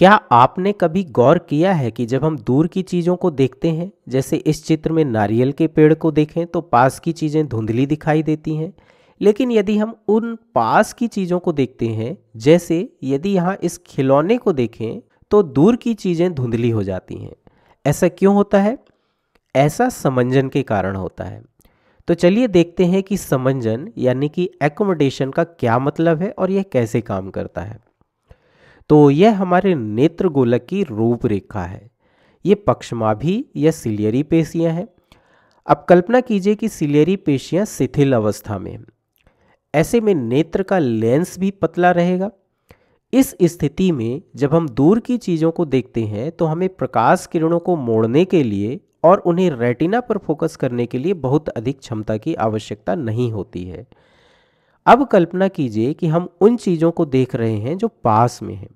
क्या आपने कभी गौर किया है कि जब हम दूर की चीज़ों को देखते हैं जैसे इस चित्र में नारियल के पेड़ को देखें तो पास की चीज़ें धुंधली दिखाई देती हैं लेकिन यदि हम उन पास की चीज़ों को देखते हैं जैसे यदि यहाँ इस खिलौने को देखें तो दूर की चीज़ें धुंधली हो जाती हैं ऐसा क्यों होता है ऐसा समंजन के कारण होता है तो चलिए देखते हैं कि समंजन यानी कि एकोमोडेशन का क्या मतलब है और यह कैसे काम करता है तो यह हमारे नेत्र गोलक की रूपरेखा है ये पक्षमाभी या सिलियरी पेशियां हैं अब कल्पना कीजिए कि सिलियरी पेशियां शिथिल अवस्था में ऐसे में नेत्र का लेंस भी पतला रहेगा इस स्थिति में जब हम दूर की चीज़ों को देखते हैं तो हमें प्रकाश किरणों को मोड़ने के लिए और उन्हें रेटिना पर फोकस करने के लिए बहुत अधिक क्षमता की आवश्यकता नहीं होती है अब कल्पना कीजिए कि हम उन चीज़ों को देख रहे हैं जो पास में हैं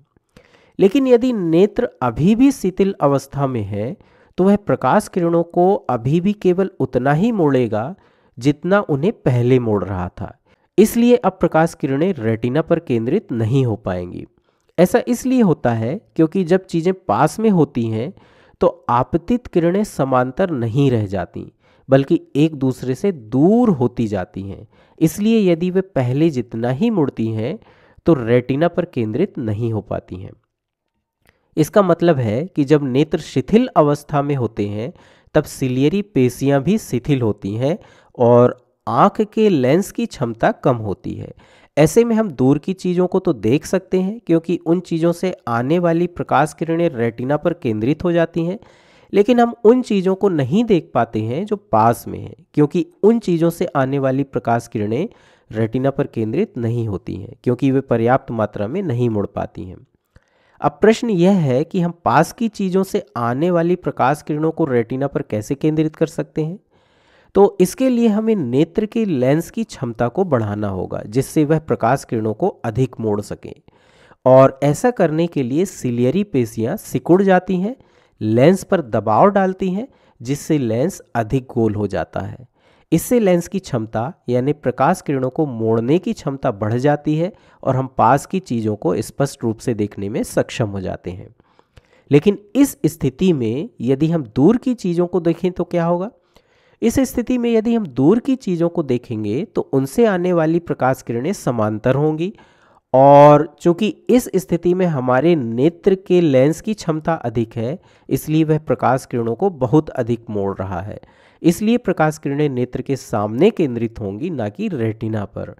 लेकिन यदि नेत्र अभी भी शिथिल अवस्था में है तो वह प्रकाश किरणों को अभी भी केवल उतना ही मोड़ेगा जितना उन्हें पहले मोड़ रहा था इसलिए अब प्रकाश किरणें रेटिना पर केंद्रित नहीं हो पाएंगी ऐसा इसलिए होता है क्योंकि जब चीज़ें पास में होती हैं तो आपतित किरणें समांतर नहीं रह जाती बल्कि एक दूसरे से दूर होती जाती हैं इसलिए यदि वे पहले जितना ही मुड़ती हैं तो रेटिना पर केंद्रित नहीं हो पाती हैं इसका मतलब है कि जब नेत्र शिथिल अवस्था में होते हैं तब सिलियरी पेशियां भी शिथिल होती हैं और आँख के लेंस की क्षमता कम होती है ऐसे में हम दूर की चीज़ों को तो देख सकते हैं क्योंकि उन चीज़ों से आने वाली प्रकाश किरणें रेटिना पर केंद्रित हो जाती हैं लेकिन हम उन चीज़ों को नहीं देख पाते हैं जो पास में हैं क्योंकि उन चीज़ों से आने वाली प्रकाश किरणें रेटिना पर केंद्रित नहीं होती हैं क्योंकि वे पर्याप्त मात्रा में नहीं मुड़ पाती हैं अब प्रश्न यह है कि हम पास की चीज़ों से आने वाली प्रकाश किरणों को रेटिना पर कैसे केंद्रित कर सकते हैं तो इसके लिए हमें नेत्र के लेंस की क्षमता को बढ़ाना होगा जिससे वह प्रकाश किरणों को अधिक मोड़ सके और ऐसा करने के लिए सिलियरी पेशियाँ सिकुड़ जाती हैं लेंस पर दबाव डालती हैं जिससे लेंस अधिक गोल हो जाता है इससे लेंस की क्षमता यानी प्रकाश किरणों को मोड़ने की क्षमता बढ़ जाती है और हम पास की चीज़ों को स्पष्ट रूप से देखने में सक्षम हो जाते हैं लेकिन इस स्थिति में यदि हम दूर की चीज़ों को देखें तो क्या होगा इस स्थिति में यदि हम दूर की चीज़ों को देखेंगे तो उनसे आने वाली प्रकाश किरणें समांतर होंगी और चूंकि इस स्थिति में हमारे नेत्र के लेंस की क्षमता अधिक है इसलिए वह प्रकाश किरणों को बहुत अधिक मोड़ रहा है इसलिए प्रकाश किरणें नेत्र के सामने केंद्रित होंगी ना कि रेटिना पर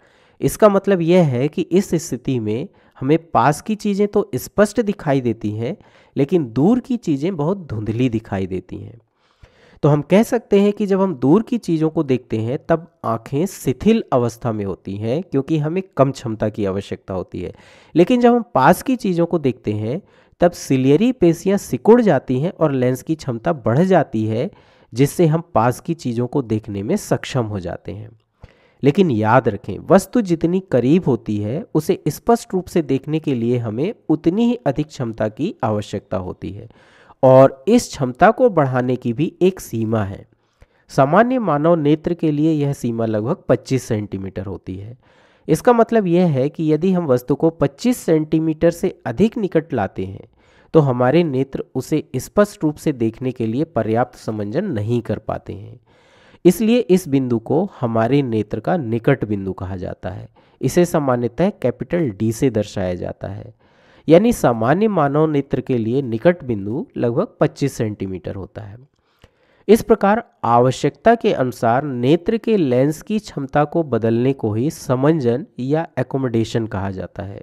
इसका मतलब यह है कि इस स्थिति में हमें पास की चीज़ें तो स्पष्ट दिखाई देती हैं लेकिन दूर की चीज़ें बहुत धुंधली दिखाई देती हैं तो हम कह सकते हैं कि जब हम दूर की चीज़ों को देखते हैं तब आंखें शिथिल अवस्था में होती हैं क्योंकि हमें कम क्षमता की आवश्यकता होती है लेकिन जब हम पास की चीज़ों को देखते हैं तब सिलियरी पेशियाँ सिकुड़ जाती हैं और लेंस की क्षमता बढ़ जाती है जिससे हम पास की चीज़ों को देखने में सक्षम हो जाते हैं लेकिन याद रखें वस्तु जितनी करीब होती है उसे स्पष्ट रूप से देखने के लिए हमें उतनी ही अधिक क्षमता की आवश्यकता होती है और इस क्षमता को बढ़ाने की भी एक सीमा है सामान्य मानव नेत्र के लिए यह सीमा लगभग 25 सेंटीमीटर होती है इसका मतलब यह है कि यदि हम वस्तु को 25 सेंटीमीटर से अधिक निकट लाते हैं तो हमारे नेत्र उसे स्पष्ट रूप से देखने के लिए पर्याप्त समंजन नहीं कर पाते हैं इसलिए इस बिंदु को हमारे नेत्र का निकट बिंदु कहा जाता है इसे सामान्यतः कैपिटल डी से दर्शाया जाता है यानी सामान्य मानव नेत्र के लिए निकट बिंदु लगभग 25 सेंटीमीटर होता है इस प्रकार आवश्यकता के अनुसार नेत्र के लेंस की क्षमता को बदलने को ही समंजन या एकोमोडेशन कहा जाता है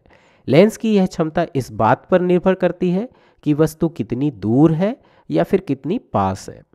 लेंस की यह क्षमता इस बात पर निर्भर करती है कि वस्तु कितनी दूर है या फिर कितनी पास है